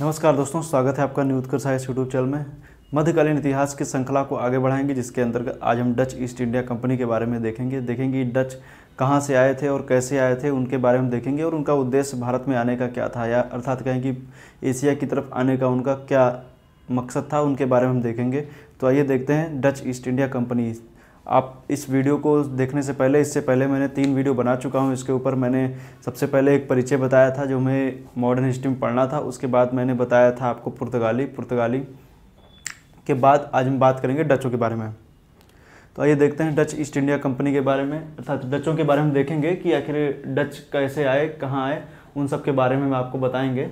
नमस्कार दोस्तों स्वागत है आपका न्यूज कर साइंस यूट्यूब चैनल में मध्यकालीन इतिहास की श्रृंखला को आगे बढ़ाएंगे जिसके अंतर्गत आज हम डच ईस्ट इंडिया कंपनी के बारे में देखेंगे देखेंगे डच कहाँ से आए थे और कैसे आए थे उनके बारे में देखेंगे और उनका उद्देश्य भारत में आने का क्या था या अर्थात कहें कि एशिया की तरफ आने का उनका क्या मकसद था उनके बारे में हम देखेंगे तो आइए देखते हैं डच ईस्ट इंडिया कंपनी आप इस वीडियो को देखने से पहले इससे पहले मैंने तीन वीडियो बना चुका हूँ इसके ऊपर मैंने सबसे पहले एक परिचय बताया था जो मैं मॉडर्न हिस्ट्री में पढ़ना था उसके बाद मैंने बताया था आपको पुर्तगाली पुर्तगाली के बाद आज हम बात करेंगे डचों के बारे में तो आइए देखते हैं डच ईस्ट इंडिया कंपनी के बारे में अर्थात डचों के बारे में देखेंगे कि आखिर डच कैसे आए कहाँ आए उन सब के बारे में हम आपको बताएंगे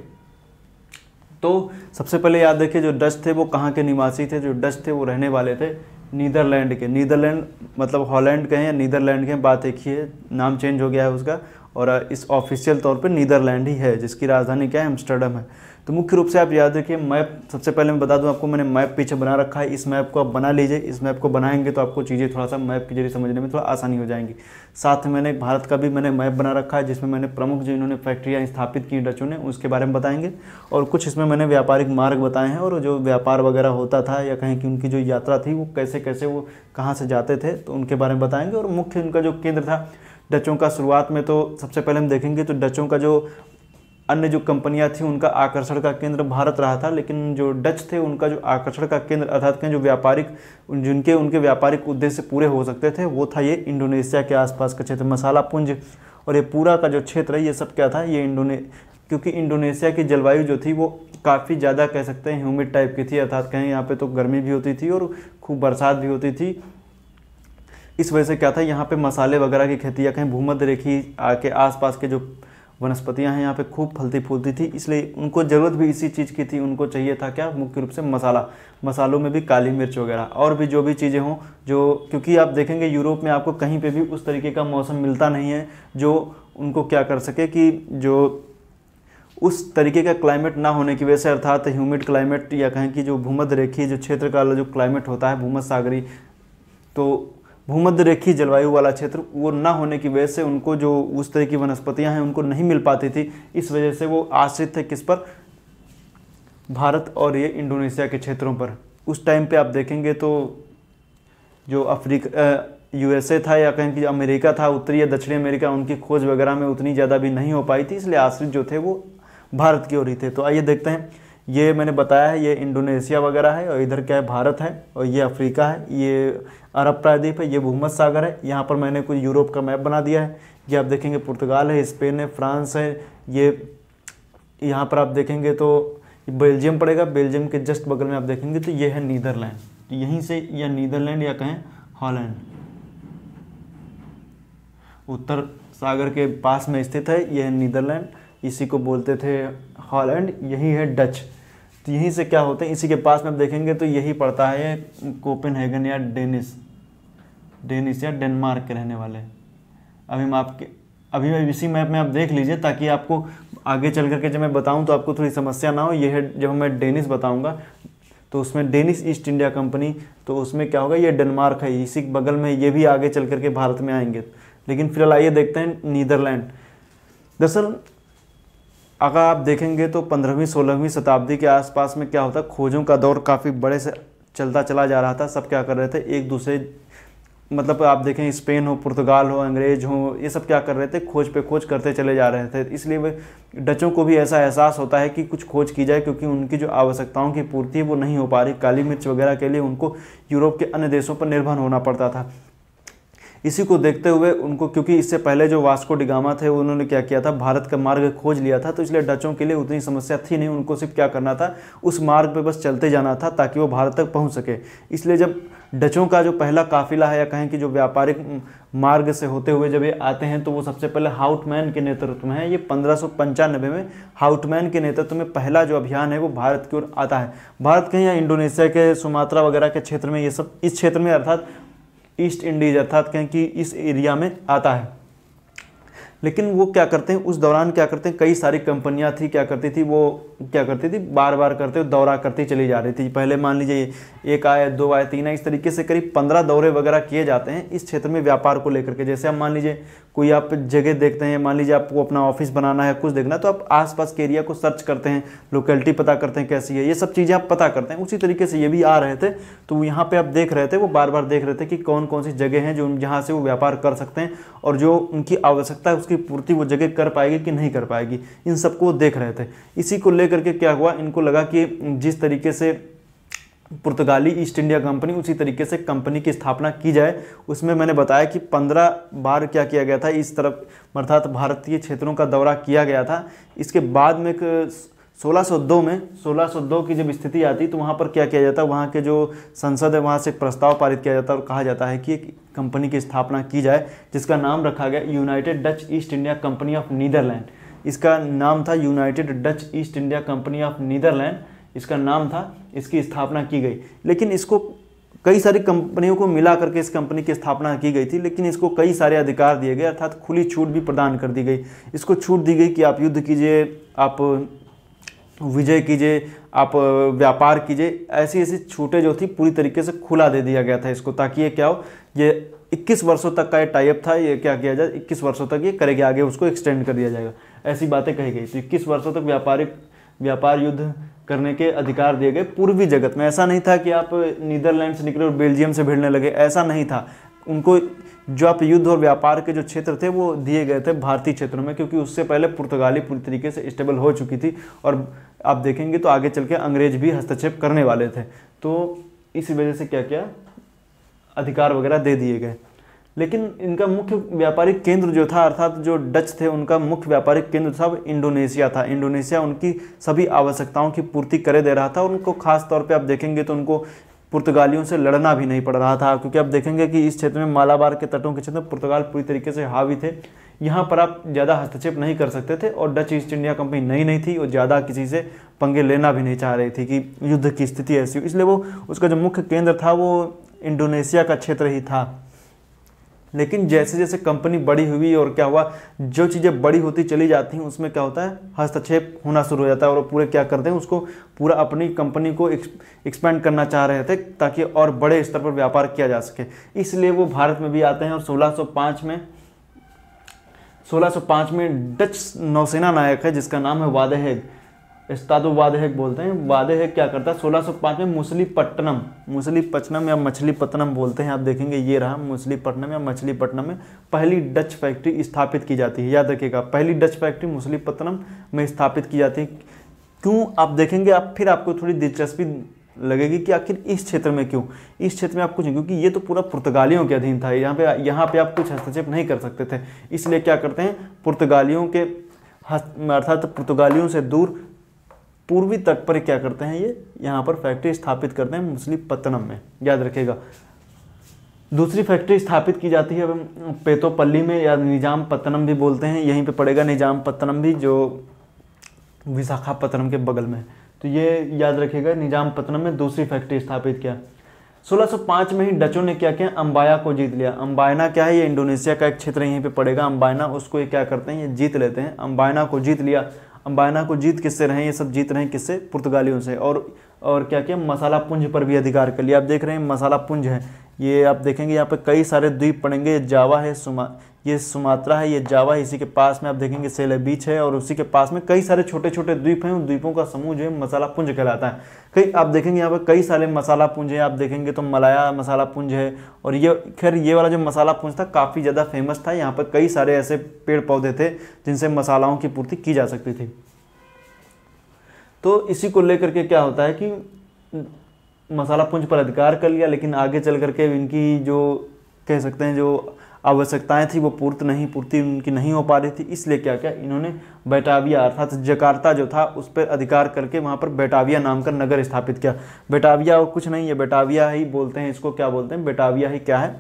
तो सबसे पहले याद रखिए जो डच थे वो कहाँ के निवासी थे जो डच थे वो रहने वाले थे नीदरलैंड के नीदरलैंड मतलब हॉलैंड के हैं या नीदरलैंड के हैं बात एक ही है नाम चेंज हो गया है उसका और इस ऑफिशियल तौर पे नीदरलैंड ही है जिसकी राजधानी क्या है एम्स्टर्डम है तो मुख्य रूप से आप याद रखिए मैप सबसे पहले मैं बता दूं आपको मैंने मैप पीछे बना रखा है इस मैप को आप बना लीजिए इस मैप को बनाएंगे तो आपको चीज़ें थोड़ा सा मैप के जरिए समझने में थोड़ा आसानी हो जाएंगी साथ में मैंने भारत का भी मैंने मैप बना रखा है जिसमें मैंने प्रमुख जो इन्होंने फैक्ट्रियाँ स्थापित की डचों ने उसके बारे में बताएंगे और कुछ इसमें मैंने व्यापारिक मार्ग बताए हैं और जो व्यापार वगैरह होता था या कहीं कि उनकी जो यात्रा थी वो कैसे कैसे वो कहाँ से जाते थे तो उनके बारे में बताएंगे और मुख्य उनका जो केंद्र था डचों का शुरुआत में तो सबसे पहले हम देखेंगे तो डचों का जो अन्य जो कंपनियां थीं उनका आकर्षण का केंद्र भारत रहा था लेकिन जो डच थे उनका जो आकर्षण का केंद्र अर्थात के जो व्यापारिक जिनके उनके व्यापारिक उद्देश्य पूरे हो सकते थे वो था ये इंडोनेशिया के आसपास का क्षेत्र मसाला पुंज और ये पूरा का जो क्षेत्र है ये सब क्या था ये इंडोने क्योंकि इंडोनेशिया की जलवायु जो थी वो काफ़ी ज़्यादा कह सकते हैं ह्यूमिड टाइप की थी अर्थात कहीं यहाँ पे तो गर्मी भी होती थी और खूब बरसात भी होती थी इस वजह से क्या था यहाँ पे मसाले वगैरह की खेती या कहीं भूमध्य रेखी के आसपास के जो वनस्पतियाँ हैं यहाँ पे खूब फलती फूलती थी इसलिए उनको ज़रूरत भी इसी चीज़ की थी उनको चाहिए था क्या मुख्य रूप से मसाला मसालों में भी काली मिर्च वगैरह और भी जो भी चीज़ें हों जो क्योंकि आप देखेंगे यूरोप में आपको कहीं पे भी उस तरीके का मौसम मिलता नहीं है जो उनको क्या कर सके कि जो उस तरीके का क्लाइमेट ना होने की वजह से अर्थात ह्यूमिड क्लाइमेट या कहें कि जो भूमध रेखी जो क्षेत्र का जो क्लाइमेट होता है भूमध सागरी तो भूमध्य रेखी जलवायु वाला क्षेत्र वो ना होने की वजह से उनको जो उस तरह की वनस्पतियाँ हैं उनको नहीं मिल पाती थी इस वजह से वो आश्रित थे किस पर भारत और ये इंडोनेशिया के क्षेत्रों पर उस टाइम पे आप देखेंगे तो जो अफ्रीका यूएसए था या कहें कि अमेरिका था उत्तरी या दक्षिणी अमेरिका उनकी खोज वगैरह में उतनी ज़्यादा भी नहीं हो पाई थी इसलिए आश्रित जो थे वो भारत की ओर ही थे तो आइए देखते हैं ये मैंने बताया है ये इंडोनेशिया वगैरह है और इधर क्या है भारत है और ये अफ्रीका है ये अरब प्रायद्वीप है ये भूमध सागर है यहाँ पर मैंने कुछ यूरोप का मैप बना दिया है ये आप देखेंगे पुर्तगाल है स्पेन है फ्रांस है ये यहाँ पर आप देखेंगे तो बेल्जियम पड़ेगा बेल्जियम के जस्ट बगल में आप देखेंगे तो ये है नीदरलैंड तो यहीं से या नीदरलैंड या कहें हॉलैंड उत्तर सागर के पास में स्थित है यह नीदरलैंड इसी को बोलते थे हॉलैंड यही है डच तो यहीं से क्या होते हैं इसी के पास में आप देखेंगे तो यही पड़ता है हैगन या डेनिस डेनिस या डेनमार्क के रहने वाले अभी हम आपके अभी इसी मैप में आप देख लीजिए ताकि आपको आगे चल करके जब मैं बताऊं तो आपको थोड़ी समस्या ना हो यह जब मैं डेनिस बताऊंगा तो उसमें डेनिस ईस्ट इंडिया कंपनी तो उसमें क्या होगा ये डेनमार्क है इसी बगल में ये भी आगे चल करके भारत में आएंगे लेकिन फिलहाल आइए देखते हैं नीदरलैंड दरअसल अगर आप देखेंगे तो पंद्रहवीं सोलहवीं शताब्दी के आसपास में क्या होता खोजों का दौर काफ़ी बड़े से चलता चला जा रहा था सब क्या कर रहे थे एक दूसरे मतलब आप देखें स्पेन हो पुर्तगाल हो अंग्रेज हो ये सब क्या कर रहे थे खोज पे खोज करते चले जा रहे थे इसलिए डचों को भी ऐसा एहसास होता है कि कुछ खोज की जाए क्योंकि उनकी जो आवश्यकताओं की पूर्ति वो नहीं हो पा रही काली मिर्च वगैरह के लिए उनको यूरोप के अन्य देशों पर निर्भर होना पड़ता था इसी को देखते हुए उनको क्योंकि इससे पहले जो वास्को डिगामा थे उन्होंने क्या किया था भारत का मार्ग खोज लिया था तो इसलिए डचों के लिए उतनी समस्या थी नहीं उनको सिर्फ क्या करना था उस मार्ग पर बस चलते जाना था ताकि वो भारत तक पहुँच सके इसलिए जब डचों का जो पहला काफिला है या कहें कि जो व्यापारिक मार्ग से होते हुए जब ये आते हैं तो वो सबसे पहले हाउटमैन के नेतृत्व में है ये पंद्रह में हाउटमैन के नेतृत्व में पहला जो अभियान है वो भारत की ओर आता है भारत के या इंडोनेशिया के सुमात्रा वगैरह के क्षेत्र में ये सब इस क्षेत्र में अर्थात ईस्ट इंडीज अर्थात कहें कि इस एरिया में आता है लेकिन वो क्या करते हैं उस दौरान क्या करते हैं कई सारी कंपनियां थी क्या करती थी वो क्या करती थी बार बार करते दौरा करती चली जा रही थी पहले मान लीजिए एक आए दो आए तीन आए इस तरीके से करीब पंद्रह दौरे वगैरह किए जाते हैं इस क्षेत्र में व्यापार को लेकर के जैसे आप मान लीजिए कोई आप जगह देखते हैं मान लीजिए आपको अपना ऑफिस बनाना है कुछ देखना तो आप आसपास के एरिया को सर्च करते हैं लोकेलिटी पता करते हैं कैसी है ये सब चीज़ें आप पता करते हैं उसी तरीके से ये भी आ रहे थे तो यहाँ पर आप देख रहे थे वो बार बार देख रहे थे कि कौन कौन सी जगह हैं जो जहाँ से वो व्यापार कर सकते हैं और जो उनकी आवश्यकता है उसकी पूर्ति वो जगह कर पाएगी कि नहीं कर पाएगी इन सबको देख रहे थे इसी को लेकर के क्या हुआ इनको लगा कि जिस तरीके से पुर्तगाली ईस्ट इंडिया कंपनी उसी तरीके से कंपनी की स्थापना की जाए उसमें मैंने बताया कि पंद्रह बार क्या किया गया था इस तरफ अर्थात भारतीय क्षेत्रों का दौरा किया गया था इसके बाद में एक 1602 में 1602 की जब स्थिति आती तो वहाँ पर क्या किया जाता है वहाँ के जो संसद है वहाँ से एक प्रस्ताव पारित किया जाता है और कहा जाता है कि एक कंपनी की स्थापना की जाए जिसका नाम रखा गया United Dutch East India Company of Netherland इसका नाम था United Dutch East India Company of Netherland इसका नाम था इसकी स्थापना की गई लेकिन इसको कई सारी कंपनियों को मिला करके इस कंपनी की स्थापना की गई थी लेकिन इसको कई सारे अधिकार दिए गए अर्थात खुली छूट भी प्रदान कर दी गई इसको छूट दी गई कि आप युद्ध कीजिए आप विजय कीजिए आप व्यापार कीजिए ऐसी ऐसी छूटें जो थी पूरी तरीके से खुला दे दिया गया था इसको ताकि ये क्या हो ये 21 वर्षों तक का ये टाइप था ये क्या किया जाए 21 वर्षों तक ये करेगा आगे उसको एक्सटेंड कर दिया जाएगा ऐसी बातें कही गई तो इक्कीस वर्षों तक व्यापारिक व्यापार युद्ध करने के अधिकार दिए गए पूर्वी जगत में ऐसा नहीं था कि आप नीदरलैंड से निकले और बेल्जियम से भिड़ने लगे ऐसा नहीं था उनको जो आप युद्ध और व्यापार के जो क्षेत्र थे वो दिए गए थे भारतीय क्षेत्रों में क्योंकि उससे पहले पुर्तगाली पूरी तरीके से स्टेबल हो चुकी थी और आप देखेंगे तो आगे चल के अंग्रेज भी हस्तक्षेप करने वाले थे तो इस वजह से क्या क्या अधिकार वगैरह दे दिए गए लेकिन इनका मुख्य व्यापारिक केंद्र जो था अर्थात जो डच थे उनका मुख्य व्यापारिक केंद्र था इंडोनेशिया था इंडोनेशिया उनकी सभी आवश्यकताओं की पूर्ति करे दे रहा था उनको खास तौर पे आप देखेंगे तो उनको पुर्तगालियों से लड़ना भी नहीं पड़ रहा था क्योंकि आप देखेंगे कि इस क्षेत्र में मालाबार के तटों के क्षेत्र में पुर्तगाल पूरी तरीके से हावी थे यहाँ पर आप ज़्यादा हस्तक्षेप नहीं कर सकते थे और डच ईस्ट इंडिया कंपनी नई नहीं थी और ज़्यादा किसी से पंगे लेना भी नहीं चाह रही थी कि युद्ध की स्थिति ऐसी इसलिए वो उसका जो मुख्य केंद्र था वो इंडोनेशिया का क्षेत्र ही था लेकिन जैसे जैसे कंपनी बड़ी हुई और क्या हुआ जो चीज़ें बड़ी होती चली जाती हैं उसमें क्या होता है हस्तक्षेप होना शुरू हो जाता है और पूरे क्या करते हैं उसको पूरा अपनी कंपनी को एक्सपेंड करना चाह रहे थे ताकि और बड़े स्तर पर व्यापार किया जा सके इसलिए वो भारत में भी आते हैं और सोलह में 1605 में डच नौसेना नायक है जिसका नाम है वादेहेग इस्तादो वादहक बोलते हैं वादहक क्या करता है 1605 में मुसलीपट्टनम मुसलीपट्टनम या मछलीपट्टनम बोलते हैं आप देखेंगे ये रहा मुसलीपट्टनम या मछलीपट्टनम में पहली डच फैक्ट्री स्थापित की जाती है याद रखिएगा पहली डच फैक्ट्री मुसलीपट्टनम में स्थापित की जाती है क्यों आप देखेंगे आप फिर आपको थोड़ी दिलचस्पी लगेगी कि आखिर इस क्षेत्र में क्यों इस क्षेत्र में आप कुछ क्योंकि ये तो पूरा पुर्तगालियों के अधीन था यहाँ पे यहाँ पे आप कुछ हस्तक्षेप नहीं कर सकते थे इसलिए क्या करते हैं पुर्तगालियों के अर्थात पुर्तगालियों से दूर पूर्वी तट पर क्या करते हैं ये यहाँ पर फैक्ट्री स्थापित करते हैं पत्तनम में याद रखेगा दूसरी फैक्ट्री स्थापित की जाती है पेतोपल्ली में या निजाम पत्तनम भी बोलते हैं यहीं पे पड़ेगा निजाम पत्तनम भी जो विशाखापत्तनम के बगल में तो ये याद रखिएगा निजाम पत्तनम में दूसरी फैक्ट्री स्थापित किया 1605 में ही डचों ने क्या किया अम्बाया को जीत लिया अम्बायना क्या है ये इंडोनेशिया का एक क्षेत्र यहीं पर पड़ेगा अम्बायना उसको ये क्या करते हैं ये जीत लेते हैं अम्बायना को जीत लिया अम्बाना को जीत किससे रहे ये सब जीत रहे हैं किससे पुर्तगालियों से और और क्या क्या मसाला पुंज पर भी अधिकार कर लिया आप देख रहे हैं मसाला पुंज है ये आप देखेंगे यहाँ पर कई सारे द्वीप पड़ेंगे जावा है सुमा ये सुमात्रा है ये जावा है इसी के पास में आप देखेंगे सेले बीच है और उसी के पास में कई सारे छोटे छोटे द्वीप हैं उन द्वीपों का समूह जो है मसाला पुंज कहलाता है कई आप देखेंगे यहाँ पर कई सारे मसाला पुंज हैं आप देखेंगे तो मलाया मसाला पुंज है और ये खैर ये वाला जो मसाला पुंज था काफ़ी ज़्यादा फेमस था यहाँ पर कई सारे ऐसे पेड़ पौधे थे जिनसे मसालाओं की पूर्ति की जा सकती थी तो इसी को लेकर के क्या होता है कि मसाला पुंज पर अधिकार कर लिया लेकिन आगे चल करके इनकी जो कह सकते हैं जो आवश्यकताएं थी वो पूर्त नहीं पूर्ति उनकी नहीं हो पा रही थी इसलिए क्या क्या इन्होंने बेटाविया अर्थात जकार्ता जो था उस पर अधिकार करके वहाँ पर बेटाविया नाम का नगर स्थापित किया बेटाविया और कुछ नहीं है बेटाविया ही बोलते हैं इसको क्या बोलते हैं बेटाविया ही क्या है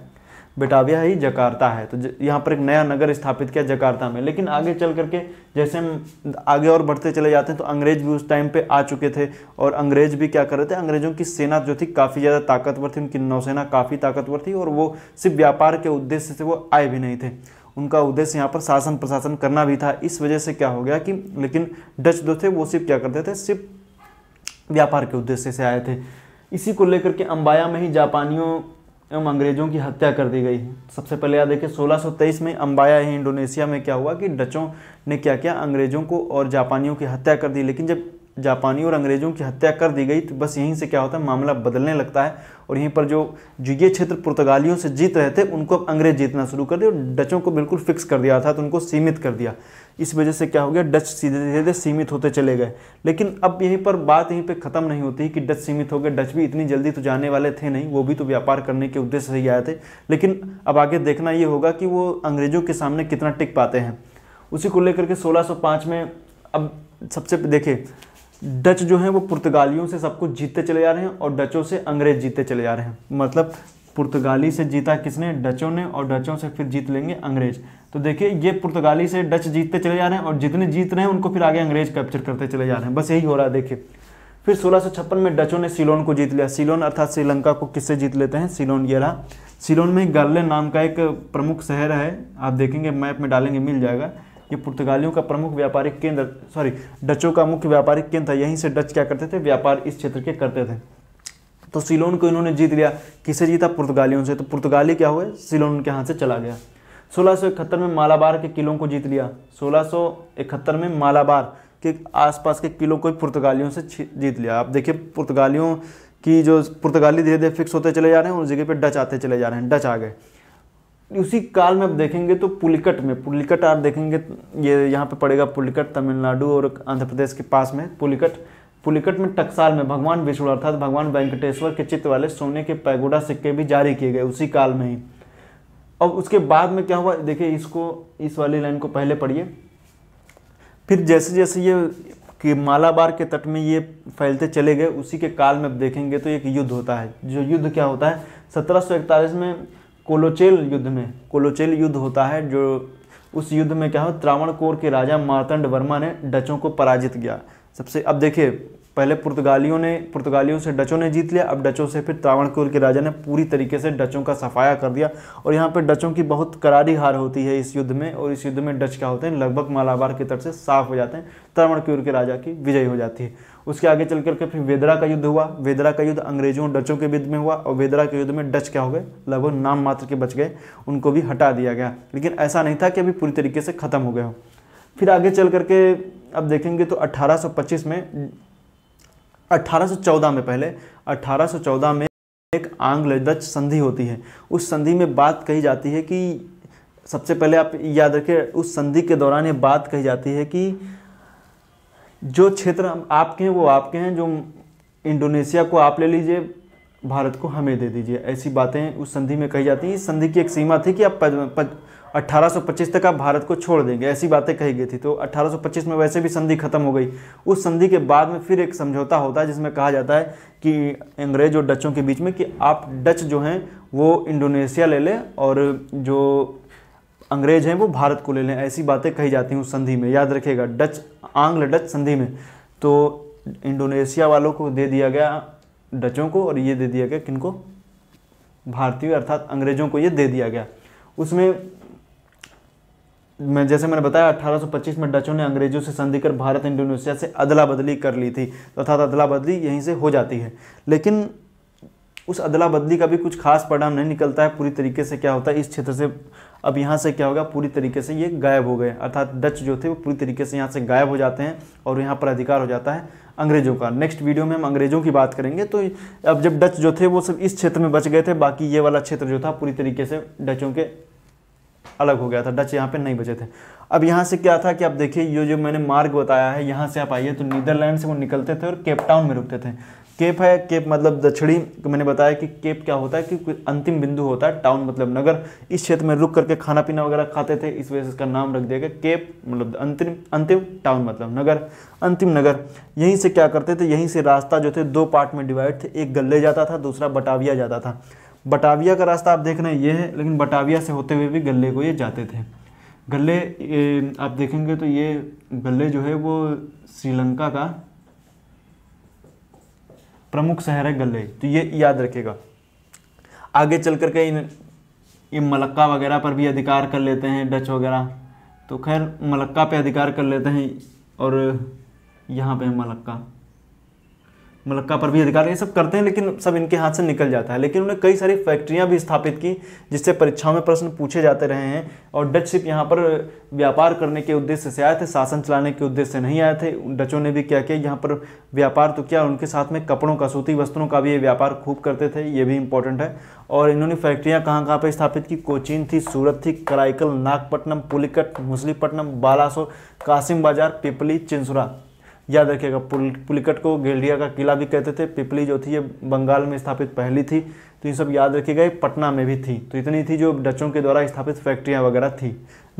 बिटाविया ही जकार्ता है तो यहाँ पर एक नया नगर स्थापित किया जकार्ता में लेकिन आगे चल करके जैसे हम आगे और बढ़ते चले जाते हैं तो अंग्रेज भी उस टाइम पे आ चुके थे और अंग्रेज भी क्या कर रहे थे अंग्रेजों की सेना जो थी काफ़ी ज़्यादा ताकतवर थी उनकी नौसेना काफ़ी ताकतवर थी और वो सिर्फ व्यापार के उद्देश्य से वो आए भी नहीं थे उनका उद्देश्य यहाँ पर शासन प्रशासन करना भी था इस वजह से क्या हो गया कि लेकिन डच जो थे वो सिर्फ क्या करते थे सिर्फ व्यापार के उद्देश्य से आए थे इसी को लेकर के अम्बाया में ही जापानियों एवं अंग्रेज़ों की हत्या कर दी गई है सबसे पहले याद देखिए 1623 में अम्बाया ही इंडोनेशिया में क्या हुआ कि डचों ने क्या किया अंग्रेज़ों को और जापानियों की हत्या कर दी लेकिन जब जापानी और अंग्रेज़ों की हत्या कर दी गई तो बस यहीं से क्या होता है मामला बदलने लगता है और यहीं पर जो जुगे ये क्षेत्र पुर्तगालियों से जीत रहे थे उनको अब अंग्रेज जीतना शुरू कर दिया और डचों को बिल्कुल फिक्स कर दिया था तो उनको सीमित कर दिया इस वजह से क्या हो गया डच सीधे सीधे सीमित होते चले गए लेकिन अब यहीं पर बात यहीं पर ख़त्म नहीं होती कि डच सीमित हो गए डच भी इतनी जल्दी तो जाने वाले थे नहीं वो भी तो व्यापार करने के उद्देश्य से ही आए थे लेकिन अब आगे देखना ये होगा कि वो अंग्रेज़ों के सामने कितना टिक पाते हैं उसी को लेकर के सोलह में अब सबसे देखिए डच जो हैं वो पुर्तगालियों से सब कुछ जीतते चले जा रहे हैं और डचों से अंग्रेज जीतते चले जा रहे हैं मतलब पुर्तगाली से जीता किसने डचों ने और डचों से फिर जीत लेंगे अंग्रेज तो देखिए ये पुर्तगाली से डच जीतते चले जा रहे हैं और जितने जीत रहे हैं उनको फिर आगे अंग्रेज कैप्चर करते चले जा रहे हैं बस यही हो रहा है देखिए फिर सोलह में डचों ने सिलोन को जीत लिया सिलोन अर्थात श्रीलंका को किससे जीत लेते हैं सिलोन ये रहा सिलोन में गार्ले नाम का एक प्रमुख शहर है आप देखेंगे मैप में डालेंगे मिल जाएगा ये पुर्तगालियों का प्रमुख व्यापारिक केंद्र सॉरी डचों का मुख्य व्यापारिक केंद्र था यहीं से डच क्या करते थे व्यापार इस क्षेत्र के करते थे तो सिलोन को इन्होंने जीत लिया किसे जीता पुर्तगालियों से तो पुर्तगाली क्या हुए सिलोन उनके हाथ से चला गया सोलह में मालाबार के किलों को जीत लिया सोलह में मालाबार के आसपास के किलों को पुर्तगालियों से जीत लिया आप देखिए पुर्तगालियों की जो पुर्तगाली धीरे धीरे फिक्स होते चले जा रहे हैं उस जगह पे डच आते चले जा रहे हैं डच आ गए उसी काल में आप देखेंगे तो पुलिकट में पुलिकट आप देखेंगे ये यहाँ पे पड़ेगा पुलिकट तमिलनाडु और आंध्र प्रदेश के पास में पुलिकट पुलिकट में टकसाल में भगवान विष्णु अर्थात भगवान वेंकटेश्वर के चित्र वाले सोने के पैगोडा सिक्के भी जारी किए गए उसी काल में ही अब उसके बाद में क्या हुआ देखिए इसको इस वाली लाइन को पहले पढ़िए फिर जैसे जैसे ये कि मालाबार के तट में ये फैलते चले गए उसी के काल में देखेंगे तो एक युद्ध होता है जो युद्ध क्या होता है सत्रह में कोलोचेल युद्ध में कोलोचेल युद्ध होता है जो उस युद्ध में क्या हो कोर के राजा मार्तंड वर्मा ने डचों को पराजित किया सबसे अब देखिए पहले पुर्तगालियों ने पुर्तगालियों से डचों ने जीत लिया अब डचों से फिर त्रावणकोर के राजा ने पूरी तरीके से डचों का सफाया कर दिया और यहाँ पर डचों की बहुत करारी हार होती है इस युद्ध में और इस युद्ध में डच क्या होते हैं लगभग मालाबार की तरफ से साफ हो जाते हैं त्रावणकोर के राजा की विजय हो जाती है उसके आगे चल करके फिर वेदरा का युद्ध हुआ वेदरा का युद्ध अंग्रेजों और डचों के बीच में हुआ और वेदरा के युद्ध में डच क्या हो गए लगभग नाम मात्र के बच गए उनको भी हटा दिया गया लेकिन ऐसा नहीं था कि अभी पूरी तरीके से ख़त्म हो गए हो फिर आगे चल करके अब देखेंगे तो 1825 में 1814 में पहले 1814 में एक आंग्ल डच संधि होती है उस संधि में बात कही जाती है कि सबसे पहले आप याद रखें उस संधि के दौरान ये बात कही जाती है कि जो क्षेत्र आपके हैं वो आपके हैं जो इंडोनेशिया को आप ले लीजिए भारत को हमें दे दीजिए ऐसी बातें उस संधि में कही जाती हैं इस संधि की एक सीमा थी कि आप 1825 तक आप भारत को छोड़ देंगे ऐसी बातें कही गई थी तो 1825 में वैसे भी संधि खत्म हो गई उस संधि के बाद में फिर एक समझौता होता है जिसमें कहा जाता है कि अंग्रेज और डचों के बीच में कि आप डच जो हैं वो इंडोनेशिया ले लें और जो अंग्रेज हैं वो भारत को ले लें ऐसी बातें कही जाती हैं उस संधि में याद रखिएगा डच आंग्ल डच संधि में तो इंडोनेशिया वालों को दे दिया गया डचों को और ये दे दिया गया किनको भारतीय अर्थात अंग्रेजों को ये दे दिया गया उसमें मैं जैसे मैंने बताया 1825 में डचों ने अंग्रेजों से संधि कर भारत इंडोनेशिया से अदला बदली कर ली थी तो अर्थात तो अदला बदली यहीं से हो जाती है लेकिन उस अदला बदली का भी कुछ खास परिणाम नहीं निकलता है पूरी तरीके से क्या होता है इस क्षेत्र से अब यहाँ से क्या होगा पूरी तरीके से ये गायब हो गए अर्थात डच जो थे वो पूरी तरीके से यहाँ से गायब हो जाते हैं और यहाँ पर अधिकार हो जाता है अंग्रेज़ों का नेक्स्ट वीडियो में हम अंग्रेज़ों की बात करेंगे तो अब जब डच जो थे वो सब इस क्षेत्र में बच गए थे बाकी ये वाला क्षेत्र जो था पूरी तरीके से डचों के अलग हो गया था डच यहाँ पे नहीं बचे थे अब यहाँ से क्या था कि आप देखिए ये जो मैंने मार्ग बताया है यहाँ से आप आइए तो नीदरलैंड से वो निकलते थे और केपटाउन में रुकते थे केप है केप मतलब दक्षिणी मैंने बताया कि केप क्या होता है कि अंतिम बिंदु होता है टाउन मतलब नगर इस क्षेत्र में रुक करके खाना पीना वगैरह खाते थे इस वजह से इसका नाम रख दिया गया केप मतलब अंतिम अंतिम टाउन मतलब नगर अंतिम नगर यहीं से क्या करते थे यहीं से रास्ता जो थे दो पार्ट में डिवाइड थे एक गले जाता था दूसरा बटाविया जाता था बटाविया का रास्ता आप देख रहे हैं ये है लेकिन बटाविया से होते हुए भी गले को ये जाते थे गले आप देखेंगे तो ये गले जो है वो श्रीलंका का प्रमुख शहर है गले तो ये याद रखेगा आगे चल कर के इन ये मलक्का वगैरह पर भी अधिकार कर लेते हैं डच वगैरह तो खैर मलक्का पे अधिकार कर लेते हैं और यहाँ पे मलक्का मलक्का पर भी अधिकार ये सब करते हैं लेकिन सब इनके हाथ से निकल जाता है लेकिन उन्होंने कई सारी फैक्ट्रियाँ भी स्थापित की जिससे परीक्षाओं में प्रश्न पूछे जाते रहे हैं और डच सिप यहाँ पर व्यापार करने के उद्देश्य से आए थे शासन चलाने के उद्देश्य से नहीं आए थे डचों ने भी क्या किया यहाँ पर व्यापार तो किया उनके साथ में कपड़ों का सूती वस्त्रों का भी ये व्यापार खूब करते थे ये भी इंपॉर्टेंट है और इन्होंने फैक्ट्रियाँ कहाँ कहाँ पर स्थापित की कोचीन थी सूरत थी कराइकल नागपट्टनम पुलिकट मुसलीपट्टनम बालासोर कासिम बाजार पिपली चिंसुरा याद रखिएगा पुल पुलिकट को गेल्डिया का किला भी कहते थे पिपली जो थी ये बंगाल में स्थापित पहली थी तो ये सब याद रखिएगा ये पटना में भी थी तो इतनी थी जो डचों के द्वारा स्थापित फैक्ट्रियाँ वगैरह थी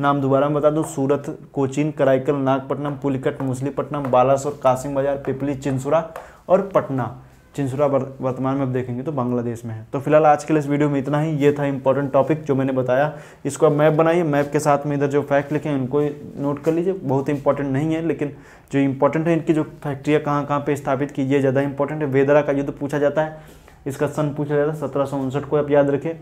नाम दोबारा बता दूँ सूरत कोचीन कराइकल नागपट्टनम पुलिकट मुसलीपट्टनम बालासोर कासिम बाजार पिपली चिंसुरा और पटना चिंसुरा वर्तमान में आप देखेंगे तो बांग्लादेश में है तो फिलहाल आज के लिए इस वीडियो में इतना ही ये था इंपॉर्टेंट टॉपिक जो मैंने बताया इसको आप मैप बनाइए मैप के साथ में इधर जो फैक्ट लिखे हैं उनको नोट कर लीजिए बहुत इंपॉर्टेंट नहीं है लेकिन जो इंपॉर्टेंट है इनकी जो फैक्ट्रियाँ कहाँ कहाँ पर स्थापित की ये ज़्यादा इंपॉर्टेंट है वेदरा का युद्ध पूछा जाता है इसका सन पूछा जाता है सत्रह को आप याद रखें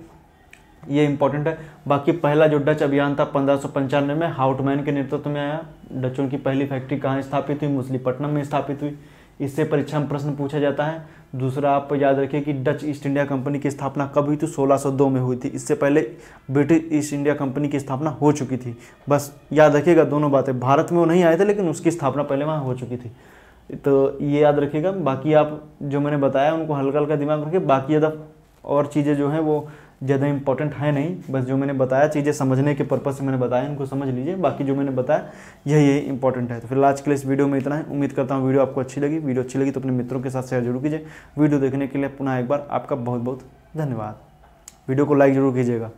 ये इंपॉर्टेंट है बाकी पहला जो डच अभियान था पंद्रह में हाउटमैन के नेतृत्व में आया डचों की पहली फैक्ट्री कहाँ स्थापित हुई मुसलीपट्टनम में स्थापित हुई इससे परीक्षा में प्रश्न पूछा जाता है दूसरा आप याद रखिए कि डच ईस्ट इंडिया कंपनी की स्थापना कब हुई थी 1602 में हुई थी इससे पहले ब्रिटिश ईस्ट इंडिया कंपनी की स्थापना हो चुकी थी बस याद रखिएगा दोनों बातें भारत में वो नहीं आए थे लेकिन उसकी स्थापना पहले वहाँ हो चुकी थी तो ये याद रखिएगा बाकी आप जो मैंने बताया उनको हल्का हल्का दिमाग रखिए बाकी अदा और चीज़ें जो हैं वो ज़्यादा इंपॉर्टेंट है नहीं बस जो मैंने बताया चीज़ें समझने के पर्पज़ से मैंने बताया उनको समझ लीजिए बाकी जो मैंने बताया यही यही इंपॉर्टेंट है तो फिर आज के लिए इस वीडियो में इतना है उम्मीद करता हूँ वीडियो आपको अच्छी लगी वीडियो अच्छी लगी तो अपने मित्रों के साथ शेयर जरूर कीजिए वीडियो देखने के लिए पुनः एक बार आपका बहुत बहुत धन्यवाद वीडियो को लाइक जरूर कीजिएगा